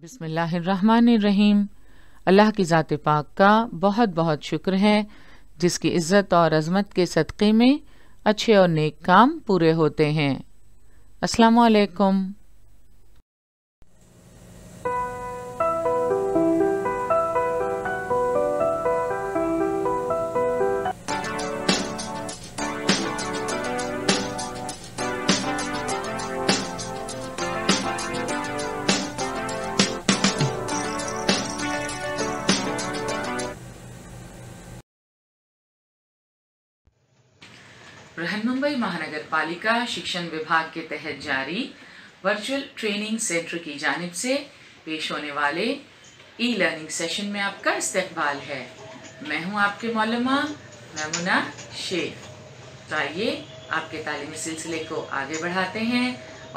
बिसमीम अल्लाह की ज़ात पाक का बहुत बहुत शुक्र है जिसकी इज़्ज़त और अजमत के सदक़े में अच्छे और नेक काम पूरे होते हैं अस्सलाम मुंबई महानगर पालिका शिक्षण विभाग के तहत जारी वर्चुअल ट्रेनिंग सेंटर की जानब से पेश होने वाले ई लर्निंग सेशन में आपका इस्तेबाल है मैं हूं आपके मौलमा ममुना शेख तो आइए आपके तालीमी सिलसिले को आगे बढ़ाते हैं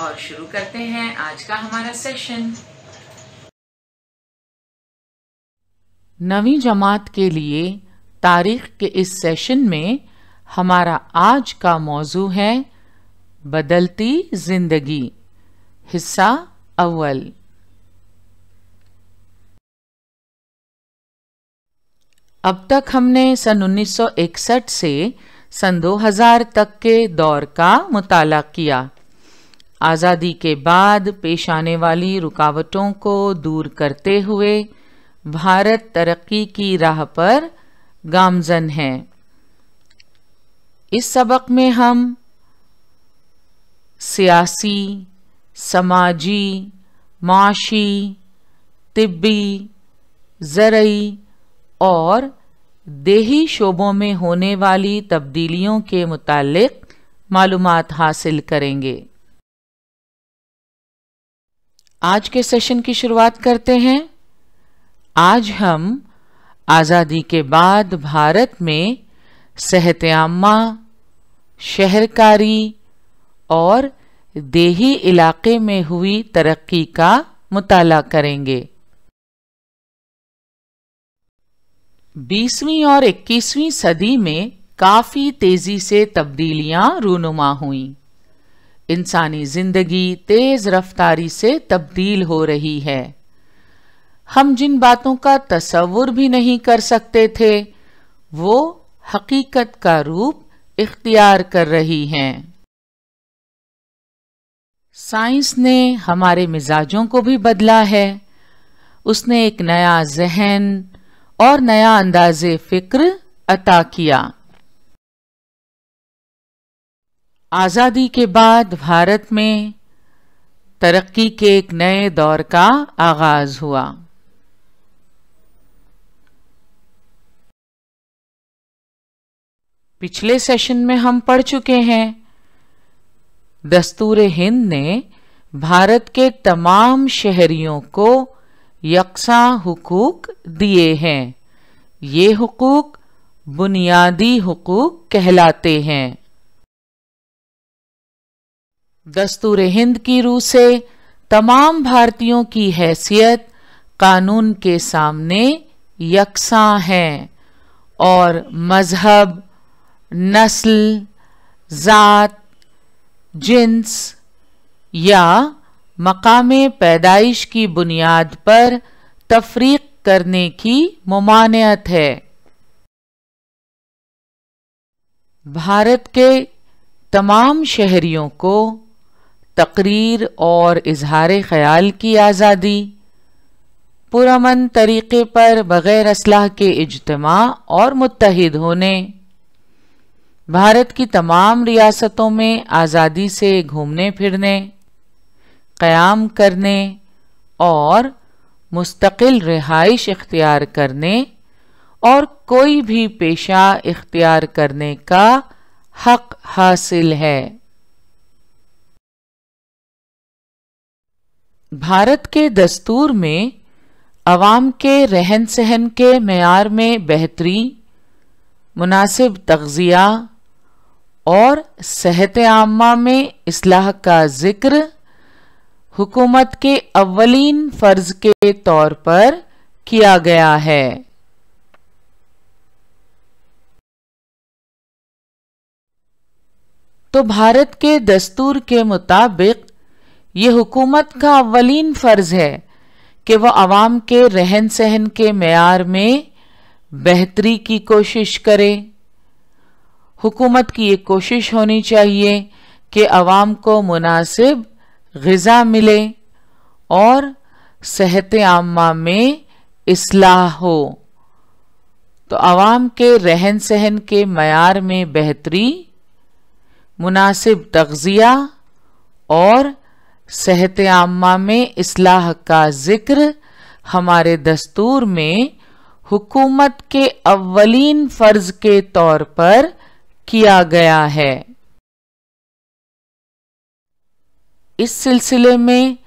और शुरू करते हैं आज का हमारा सेशन नवी जमात के लिए तारीख के इस सेशन में हमारा आज का मौजू है बदलती जिंदगी हिस्सा अव्वल अब तक हमने सन 1961 से सन 2000 तक के दौर का मुताला किया आज़ादी के बाद पेश आने वाली रुकावटों को दूर करते हुए भारत तरक्की की राह पर गामजन है इस सबक में हम सियासी समाजी माशी तिब्बी जरई और देही शोबों में होने वाली तब्दीलियों के मुतालिक मालूम हासिल करेंगे आज के सेशन की शुरुआत करते हैं आज हम आज़ादी के बाद भारत में सहत्यामा शहरकारी और देही इलाके में हुई तरक्की का मुताला करेंगे बीसवीं और इक्कीसवीं सदी में काफ़ी तेज़ी से तब्दीलियां रूनुमा हुईं। इंसानी ज़िंदगी तेज़ रफ्तारी से तब्दील हो रही है हम जिन बातों का तस्वुर भी नहीं कर सकते थे वो हकीकत का रूप इख्तियार कर रही हैं साइंस ने हमारे मिजाजों को भी बदला है उसने एक नया जहन और नया अंदाज फिक्र अता किया आज़ादी के बाद भारत में तरक्की के एक नए दौर का आगाज़ हुआ पिछले सेशन में हम पढ़ चुके हैं दस्तूर हिंद ने भारत के तमाम शहरियों को यकसा हुकूक दिए हैं ये हुकूक बुनियादी हुकूक कहलाते हैं दस्तूर हिंद की रूह से तमाम भारतीयों की हैसियत कानून के सामने यकसा है और मजहब नस्ल ज़ात जिन्स या मकाम पैदाइश की बुनियाद पर तफरीक करने की ममानियत है भारत के तमाम शहरियों को तकरीर और इजहार ख्याल की आज़ादी पुरमन तरीक़े पर बग़ैर असलाह के इजतमा और मुतहद होने भारत की तमाम रियासतों में आज़ादी से घूमने फिरने क्याम करने और मुस्तकिल रिहाइश इख्तियार करने और कोई भी पेशा इख्तियार करने का हक हासिल है भारत के दस्तूर में आवाम के रहन सहन के मैार में बेहतरी मुनासिब तगज़िया और सेहत आमा में इसलाह का जिक्र हुकूमत के अवलिन फर्ज के तौर पर किया गया है तो भारत के दस्तूर के मुताबिक ये हुकूमत का अवलिन फ़र्ज़ है कि वह आवाम के रहन सहन के मैार में बेहतरी की कोशिश करे हुकूमत की ये कोशिश होनी चाहिए कि आवाम को मुनासिब गज़ा मिले और सेहत आमा में असलाह हो तो आवाम के रहन सहन के मैार में बेहतरी मुनासिब तगज़िया और सेहत आमा में असलाह का ज़िक्र हमारे दस्तूर में हुकूमत के अवलिन फ़र्ज़ के तौर पर किया गया है इस सिलसिले में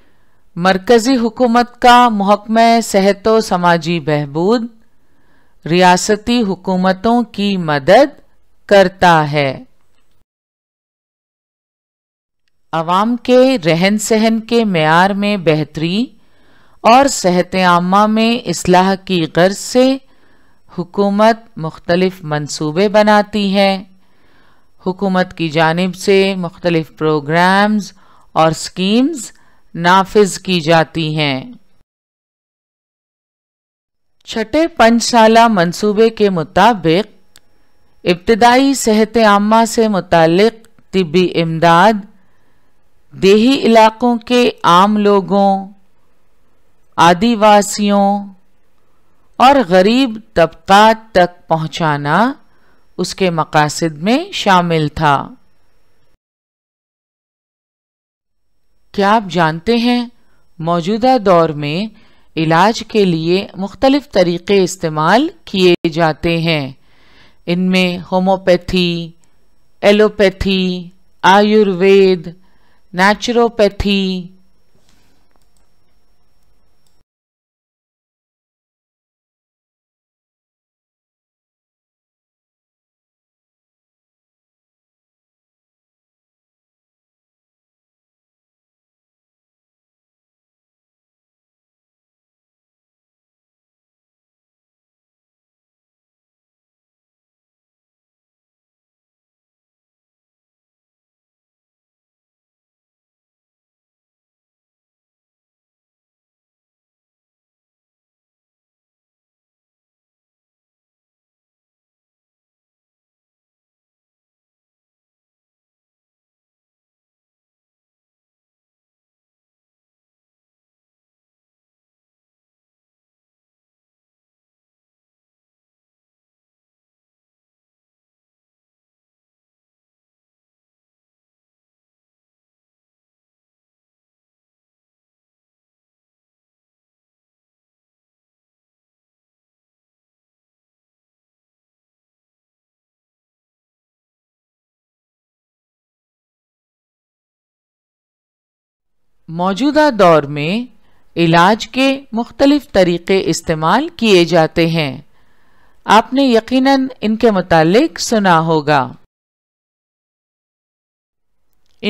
मरकज़ी हुकूमत का महकम सेहत व समाजी बहबूद रियासती हुकूमतों की मदद करता है आवाम के रहन सहन के मैार में बेहतरी और सेहत आमा में असलाह की गर्ज से हुकूमत मुख्तलिफ मनसूबे बनाती है हुकूमत की जानब से मुख्तलिफ़ प्रोग्राम्स और स्कीम्स नाफिज की जाती हैं छठे पंच साल मनसूबे के मुताबिक इब्तदाई सेहत आमा से मुतक तबी इमदाद देही इलाकों के आम लोगों आदिवासियों और गरीब तबकात तक पहुँचाना उसके मकासद में शामिल था क्या आप जानते हैं मौजूदा दौर में इलाज के लिए मुख्तलिफ तरीक़े इस्तेमाल किए जाते हैं इनमें होम्योपैथी एलोपैथी आयुर्वेद नेचुरोपैथी मौजूदा दौर में इलाज के मुख्तलिफ तरीक़े इस्तेमाल किए जाते हैं आपने यकीनन इनके मुतालिक सुना होगा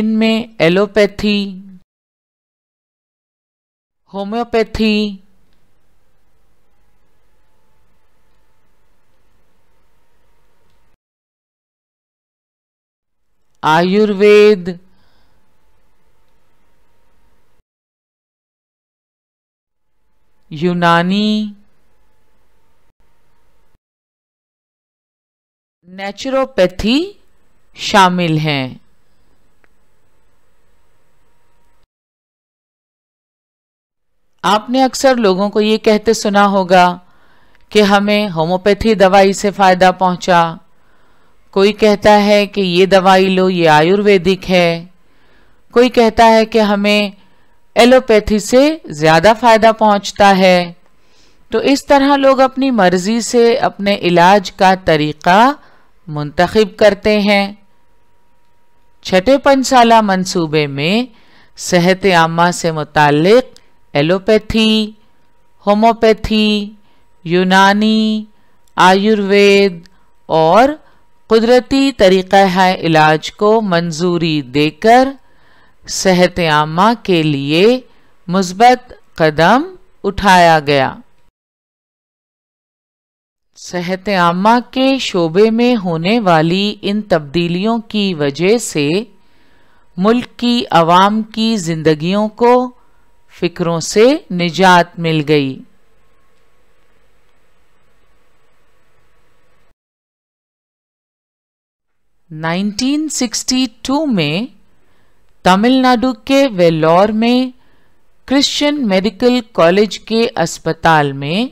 इनमें एलोपैथी होम्योपैथी आयुर्वेद यूनानी नेचुरोपैथी शामिल हैं आपने अक्सर लोगों को ये कहते सुना होगा कि हमें होम्योपैथी दवाई से फ़ायदा पहुंचा कोई कहता है कि ये दवाई लो ये आयुर्वेदिक है कोई कहता है कि हमें एलोपैथी से ज़्यादा फायदा पहुंचता है तो इस तरह लोग अपनी मर्जी से अपने इलाज का तरीक़ा मुंतखब करते हैं छठे पंचाला मंसूबे में सेहत आमा से मुतक एलोपैथी होम्योपैथी यूनानी आयुर्वेद और कुदरती है इलाज को मंजूरी देकर सेहतयामा के लिए मुस्बत कदम उठाया गया सेहतयामा के शोबे में होने वाली इन तब्दीलियों की वजह से मुल्क की आवाम की जिंदगियों को फिक्रों से निजात मिल गई नाइनटीन सिक्सटी टू में तमिलनाडु के वेल्लोर में क्रिश्चियन मेडिकल कॉलेज के अस्पताल में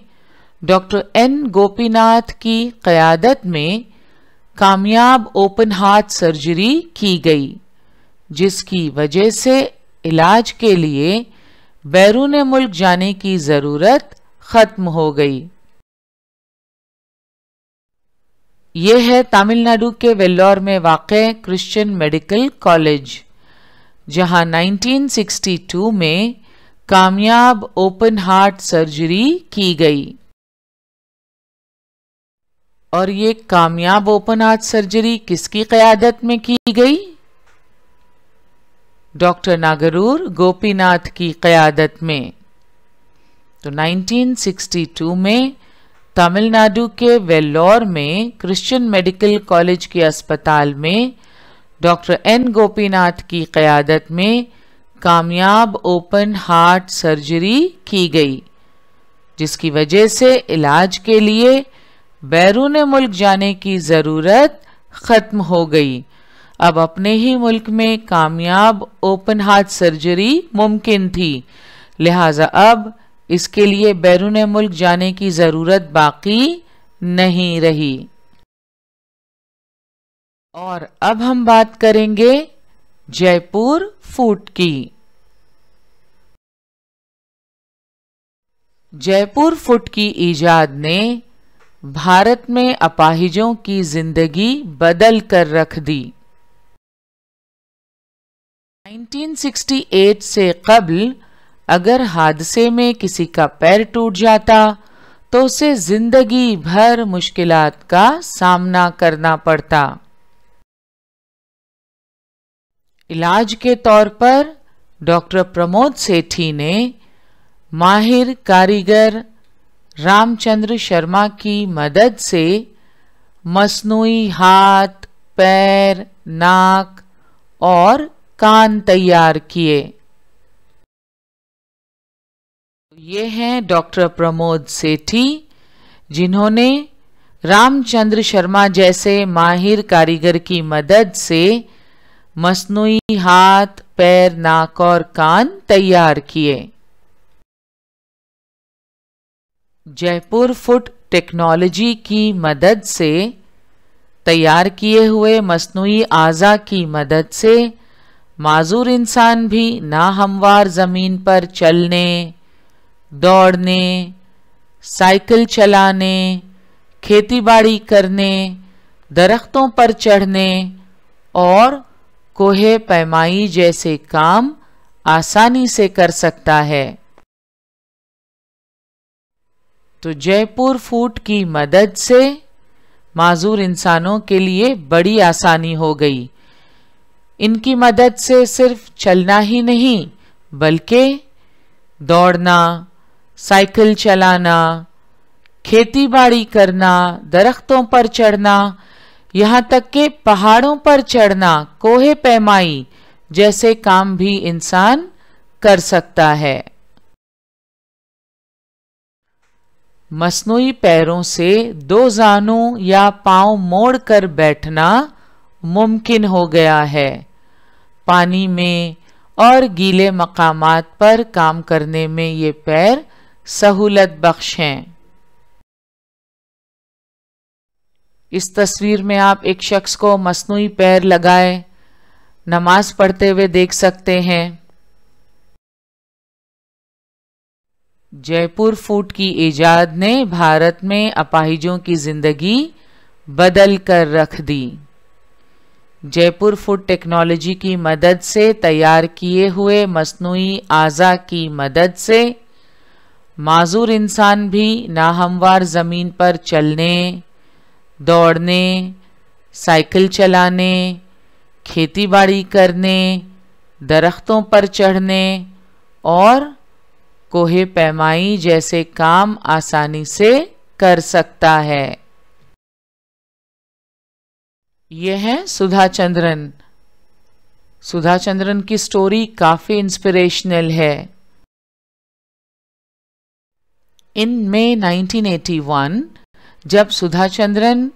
डॉक्टर एन गोपीनाथ की क्यादत में कामयाब ओपन हार्ट सर्जरी की गई जिसकी वजह से इलाज के लिए बैरून मुल्क जाने की ज़रूरत ख़त्म हो गई यह है तमिलनाडु के वेल्लोर में वाक़ क्रिश्चियन मेडिकल कॉलेज जहां 1962 में कामयाब ओपन हार्ट सर्जरी की गई और ये कामयाब ओपन हार्ट सर्जरी किसकी क्यादत में की गई डॉक्टर नागरूर गोपीनाथ की क्यादत में तो 1962 में तमिलनाडु के वेल्लोर में क्रिश्चियन मेडिकल कॉलेज के अस्पताल में डॉक्टर एन गोपीनाथ की क़्यादत में कामयाब ओपन हार्ट सर्जरी की गई जिसकी वजह से इलाज के लिए बैरून मुल्क जाने की ज़रूरत ख़त्म हो गई अब अपने ही मुल्क में कामयाब ओपन हार्ट सर्जरी मुमकिन थी लिहाजा अब इसके लिए बैरून मुल्क जाने की ज़रूरत बाकी नहीं रही और अब हम बात करेंगे जयपुर फूट की जयपुर फूड की ईजाद ने भारत में अपाहिजों की जिंदगी बदल कर रख दी 1968 से कबल अगर हादसे में किसी का पैर टूट जाता तो उसे जिंदगी भर मुश्किलात का सामना करना पड़ता इलाज के तौर पर डॉक्टर प्रमोद सेठी ने माहिर कारीगर रामचंद्र शर्मा की मदद से मसनूई हाथ पैर नाक और कान तैयार किए ये हैं डॉक्टर प्रमोद सेठी जिन्होंने रामचंद्र शर्मा जैसे माहिर कारीगर की मदद से मसनू हाथ पैर नाक और कान तैयार किए जयपुर फुट टेक्नोलॉजी की मदद से तैयार किए हुए मसनू आज़ा की मदद से माजूर इंसान भी नाहमवार ज़मीन पर चलने दौड़ने साइकिल चलाने खेतीबाड़ी करने दरख्तों पर चढ़ने और कोहे पैमाई जैसे काम आसानी से कर सकता है तो जयपुर फूट की मदद से माजूर इंसानों के लिए बड़ी आसानी हो गई इनकी मदद से सिर्फ चलना ही नहीं बल्कि दौड़ना साइकिल चलाना खेती बाड़ी करना दरख्तों पर चढ़ना यहाँ तक के पहाड़ों पर चढ़ना कोहे पैमाई जैसे काम भी इंसान कर सकता है मसनू पैरों से दो जानों या पांव मोड़कर बैठना मुमकिन हो गया है पानी में और गीले मकामात पर काम करने में ये पैर सहूलत बख्श हैं इस तस्वीर में आप एक शख्स को मसनू पैर लगाए नमाज पढ़ते हुए देख सकते हैं जयपुर फूड की ईजाद ने भारत में अपाहिजों की जिंदगी बदल कर रख दी जयपुर फूड टेक्नोलॉजी की मदद से तैयार किए हुए मसनू आज़ा की मदद से माजूर इंसान भी नाहमवार ज़मीन पर चलने दौड़ने साइकिल चलाने खेतीबाड़ी करने दरख्तों पर चढ़ने और कोहे पैमाई जैसे काम आसानी से कर सकता है यह है सुधा चंद्रन सुधा चंद्रन की स्टोरी काफी इंस्पिरेशनल है इन मे 1981, जब सुधा चंद्रन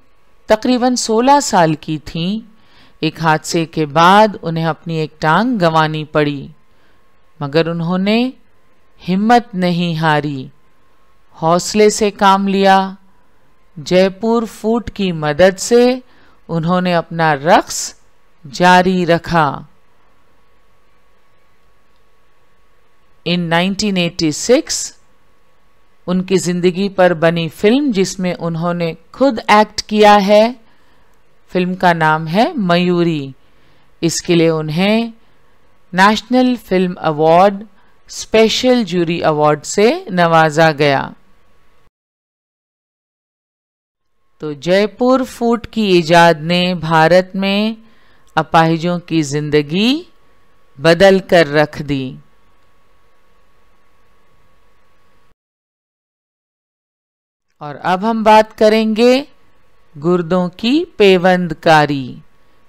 तकरीबन 16 साल की थीं एक हादसे के बाद उन्हें अपनी एक टांग गंवानी पड़ी मगर उन्होंने हिम्मत नहीं हारी हौसले से काम लिया जयपुर फूट की मदद से उन्होंने अपना रक्स जारी रखा इन 1986 उनकी ज़िंदगी पर बनी फिल्म जिसमें उन्होंने खुद एक्ट किया है फिल्म का नाम है मयूरी इसके लिए उन्हें national film award special jury award से नवाजा गया तो जयपुर फूट की ईजाद ने भारत में अपाहिजों की जिंदगी बदल कर रख दी और अब हम बात करेंगे गुर्दों की पेवंदकारी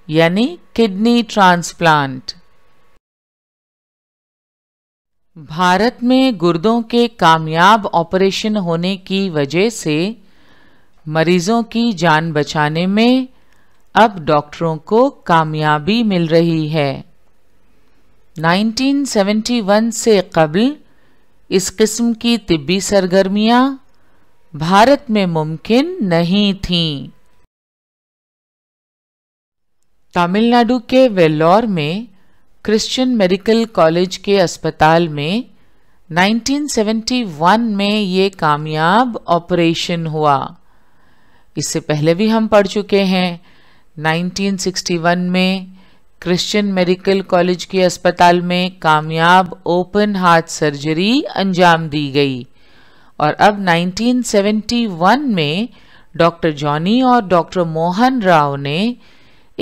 यानी किडनी ट्रांसप्लांट भारत में गुर्दों के कामयाब ऑपरेशन होने की वजह से मरीजों की जान बचाने में अब डॉक्टरों को कामयाबी मिल रही है 1971 से कबल इस किस्म की तिब्बी सरगर्मियां भारत में मुमकिन नहीं थी तमिलनाडु के वेल्लोर में क्रिश्चियन मेडिकल कॉलेज के अस्पताल में 1971 में ये कामयाब ऑपरेशन हुआ इससे पहले भी हम पढ़ चुके हैं 1961 में क्रिश्चियन मेडिकल कॉलेज के अस्पताल में कामयाब ओपन हार्ट सर्जरी अंजाम दी गई और अब 1971 में डॉक्टर जॉनी और डॉक्टर मोहन राव ने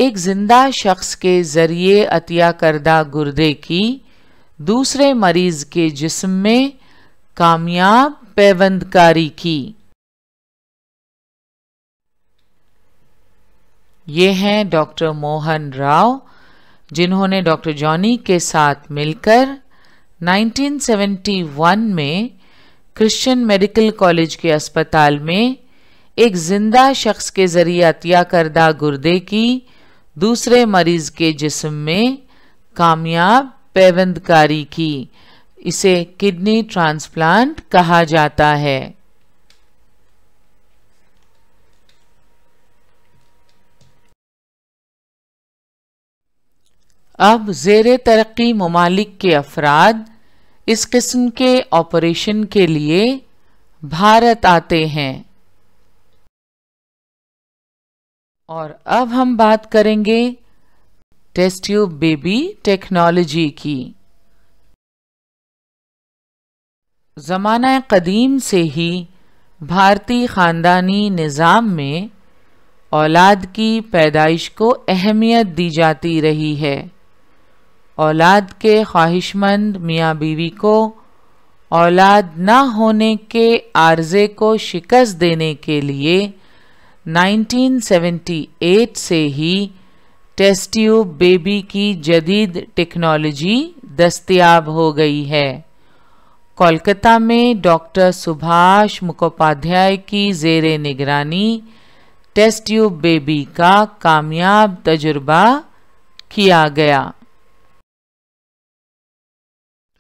एक जिंदा शख्स के जरिए अतिया करदा गुर्दे की दूसरे मरीज के जिस्म में कामयाब पैबंदकारी की ये हैं डॉक्टर मोहन राव जिन्होंने डॉक्टर जॉनी के साथ मिलकर 1971 में क्रिश्चियन मेडिकल कॉलेज के अस्पताल में एक जिंदा शख्स के जरिए अतिया करदा गुर्दे की दूसरे मरीज के जिस्म में कामयाब पैवंदकारी की इसे किडनी ट्रांसप्लांट कहा जाता है अब जेर तरक्की ममालिक के अफराद इस किस्म के ऑपरेशन के लिए भारत आते हैं और अब हम बात करेंगे टेस्ट ट्यूब बेबी टेक्नोलॉजी की ज़माना कदीम से ही भारतीय ख़ानदानी निज़ाम में औलाद की पैदाइश को अहमियत दी जाती रही है औलाद के ख्वाहिशमंद मियाँ बीवी को औलाद ना होने के आर्जे को शिकस्त देने के लिए 1978 से ही टेस्ट्यूब बेबी की जदीद टेक्नोलॉजी दस्तियाब हो गई है कोलकाता में डॉक्टर सुभाष मुखोपाध्याय की जेर निगरानी टेस्ट्यूब बेबी का कामयाब तजुर्बा किया गया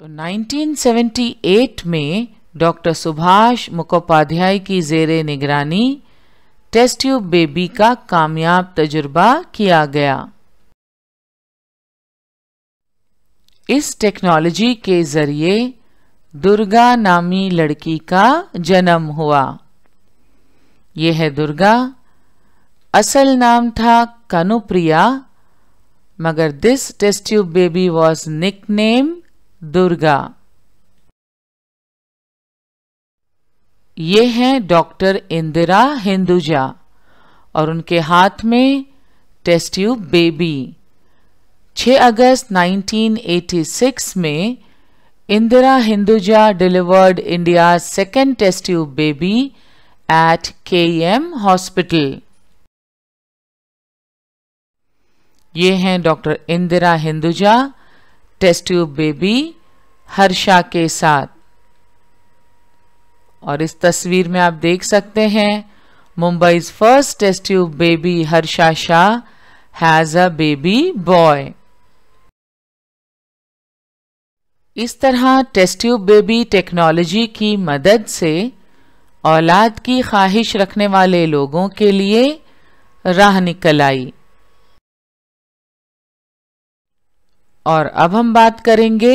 तो 1978 में डॉक्टर सुभाष मुखोपाध्याय की जेर निगरानी टेस्ट ट्यूब बेबी का कामयाब तजुर्बा किया गया इस टेक्नोलॉजी के जरिए दुर्गा नामी लड़की का जन्म हुआ यह है दुर्गा असल नाम था कनुप्रिया मगर this test tube baby was nickname Durga ये हैं डॉक्टर इंदिरा हिंदुजा और उनके हाथ में टेस्ट ट्यूब बेबी 6 अगस्त 1986 में Indira Hinduja delivered India second test tube baby at K M hospital ये हैं doctor Indira Hinduja test tube baby Harsha के साथ और इस तस्वीर में आप देख सकते हैं Mumbai first test tube baby Harsha Shah has a baby boy इस तरह टेस्ट ट्यूब बेबी टेक्नोलॉजी की मदद से औलाद की ख्वाहिश रखने वाले लोगों के लिए राह निकल आई और अब हम बात करेंगे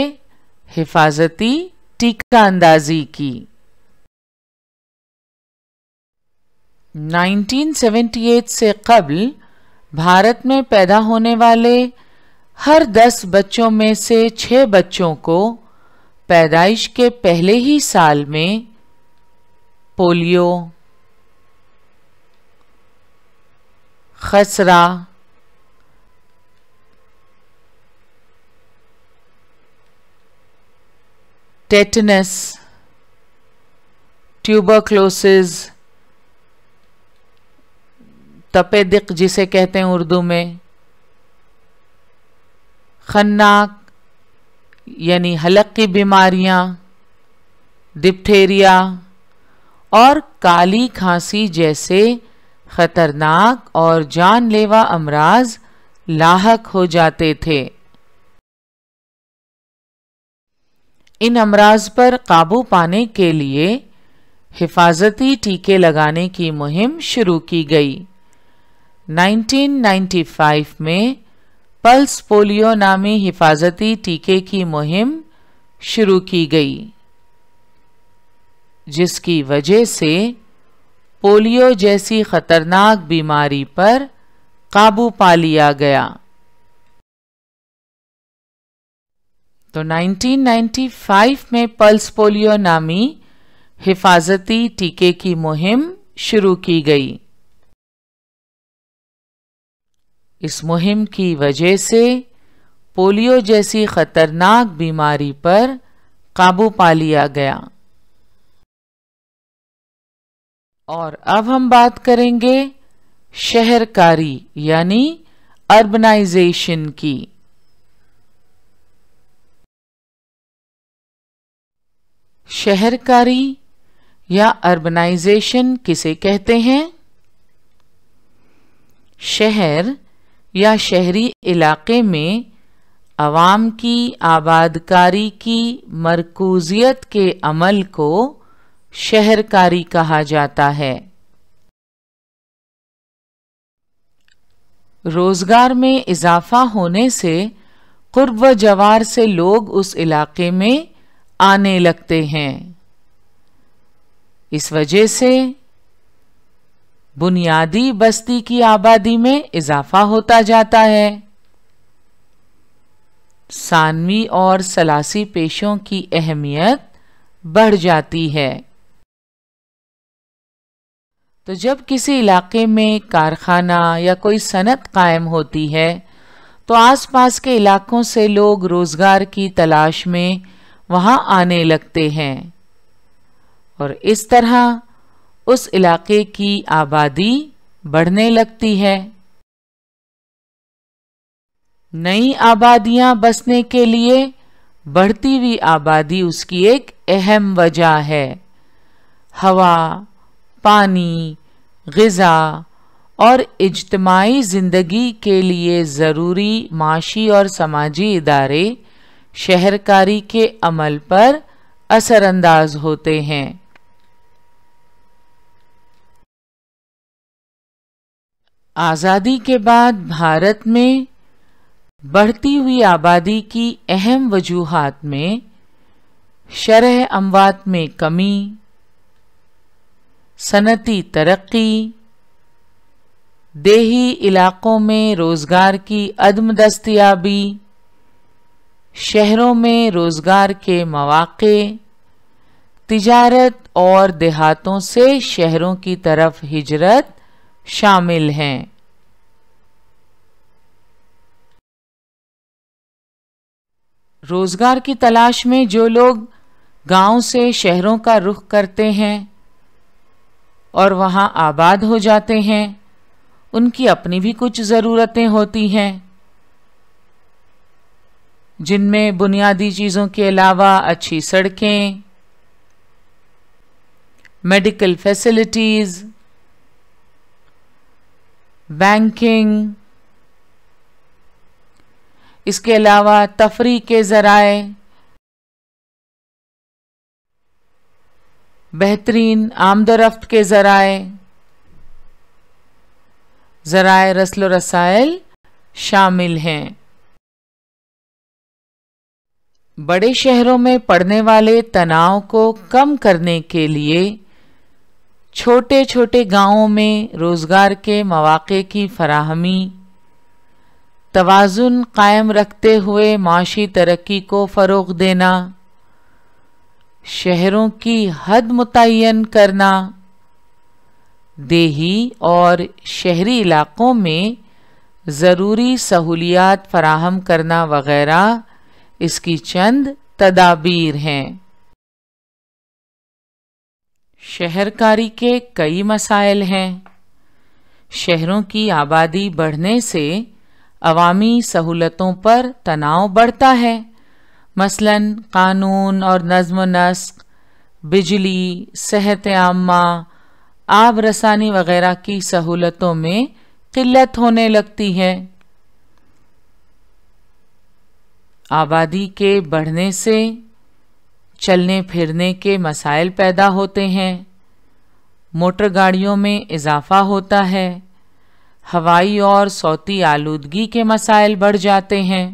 हिफाजती टीका अंदाजी की 1978 से कबल भारत में पैदा होने वाले हर दस बच्चों में से 6 बच्चों को पैदाइश के पहले ही साल में पोलियो खसरा tetanus, ट्यूबरक्लोसिस तपेदिक जिसे कहते हैं उर्दू में खन्नाक यानी हलक की बीमारियाँ डिप्थेरिया और काली खांसी जैसे ख़तरनाक और जानलेवा अमराज लाहक हो जाते थे इन अमराज पर काबू पाने के लिए हिफाजती टीके लगाने की मुहिम शुरू की गई 1995 में पल्स पोलियो नामी हिफाजती टीके की मुहिम शुरू की गई जिसकी वजह से पोलियो जैसी खतरनाक बीमारी पर काबू पा लिया गया तो 1995 में पल्स पोलियो नामी हिफाजती टीके की मुहिम शुरू की गई इस मुहिम की वजह से पोलियो जैसी खतरनाक बीमारी पर काबू पा लिया गया और अब हम बात करेंगे शहरकारी यानी अर्बनाइजेशन की शहरकारी या अर्बनाइजेशन किसे कहते हैं शहर या शहरी इलाके में आवाम की आबादकारी की मरकूजियत के अमल को शहरकारी कहा जाता है रोजगार में इजाफा होने से कुर्ब व जवार से लोग उस इलाके में आने लगते हैं इस वजह से बुनियादी बस्ती की आबादी में इजाफा होता जाता है सानवी और सलासी पेशों की अहमियत बढ़ जाती है तो जब किसी इलाके में कारखाना या कोई सनत कायम होती है तो आसपास के इलाकों से लोग रोज़गार की तलाश में वहां आने लगते हैं और इस तरह उस इलाके की आबादी बढ़ने लगती है नई आबादियां बसने के लिए बढ़ती हुई आबादी उसकी एक अहम वजह है हवा पानी गज़ा और इज्तमाही ज़िंदगी के लिए ज़रूरी माशी और समाजी इदारे शहरकारी के अमल पर असरअंदाज होते हैं आज़ादी के बाद भारत में बढ़ती हुई आबादी की अहम वजूहत में शरह अमवात में कमी सनती तरक्की देही इलाकों में रोज़गार की अदम दस्तियाबी शहरों में रोज़गार के मौाक़े तिजारत और देहातों से शहरों की तरफ हिजरत शामिल हैं रोज़गार की तलाश में जो लोग गांव से शहरों का रुख करते हैं और वहाँ आबाद हो जाते हैं उनकी अपनी भी कुछ ज़रूरतें होती हैं जिनमें बुनियादी चीज़ों के अलावा अच्छी सड़कें मेडिकल फैसिलिटीज़ बैंकिंग इसके अलावा तफरी के ज़राए बेहतरीन आमदरफ्त के ज़राए ज़राए रसल रसायल शामिल हैं बड़े शहरों में पड़ने वाले तनाव को कम करने के लिए छोटे छोटे गांवों में रोज़गार के मौाक़े की फराहमी तोज़ुन कायम रखते हुए माशी तरक्की को फ़रोग देना शहरों की हद मुतन करना देही और शहरी इलाक़ों में ज़रूरी सहूलियात फराहम करना वगैरह इसकी चंद तदाबीर हैं शहरकारी के कई मसाइल हैं शहरों की आबादी बढ़ने से अवामी सहूलतों पर तनाव बढ़ता है मसलन कानून और नज्म नस्क बिजली सेहत आमा आब रसानी वगैरह की सहूलतों में किल्लत होने लगती है आबादी के बढ़ने से चलने फिरने के मसाइल पैदा होते हैं मोटर गाड़ियों में इजाफा होता है हवाई और सौती आलूदगी के मसाइल बढ़ जाते हैं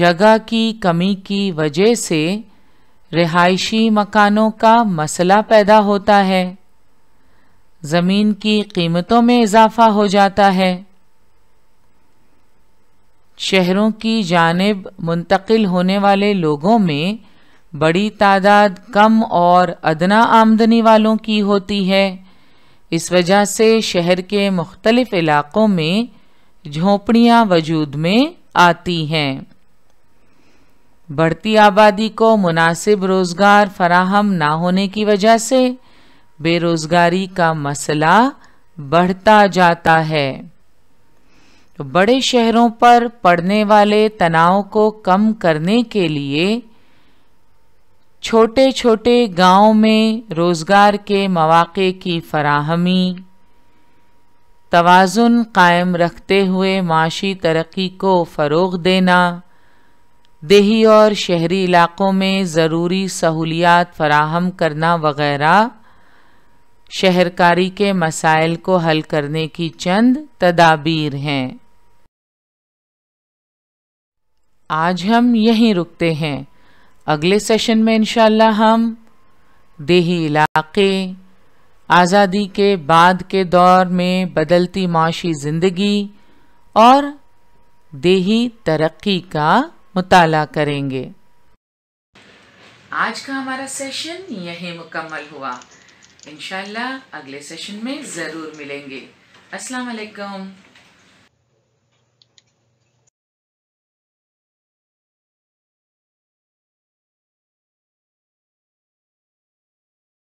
जगह की कमी की वजह से रिहायशी मकानों का मसला पैदा होता है ज़मीन की कीमतों में इजाफा हो जाता है शहरों की जानब मुंतकिल होने वाले लोगों में बड़ी तादाद कम और अदना आमदनी वालों की होती है इस वजह से शहर के मुख्तलिफ इलाक़ों में झोंपड़ियाँ वजूद में आती हैं बढ़ती आबादी को मुनासिब रोज़गार फराहम ना होने की वजह से बेरोज़गारी का मसला बढ़ता जाता है तो बड़े शहरों पर पड़ने वाले तनाव को कम करने के लिए छोटे छोटे गांव में रोज़गार के मौाक़े की फराहमी तोज़ुन कायम रखते हुए माशी तरक्की को फ़रोग देना देही और शहरी इलाक़ों में ज़रूरी सहूलियात फराहम करना वगैरह शहरकारी के मसाइल को हल करने की चंद तदाबीर हैं आज हम यहीं रुकते हैं अगले सेशन में इनशाला हम देही इलाके आज़ादी के बाद के दौर में बदलती माशी ज़िंदगी और देही तरक्की का मताल करेंगे आज का हमारा सेशन यहीं मुकम्मल हुआ इनशाला अगले सेशन में ज़रूर मिलेंगे अस्सलाम वालेकुम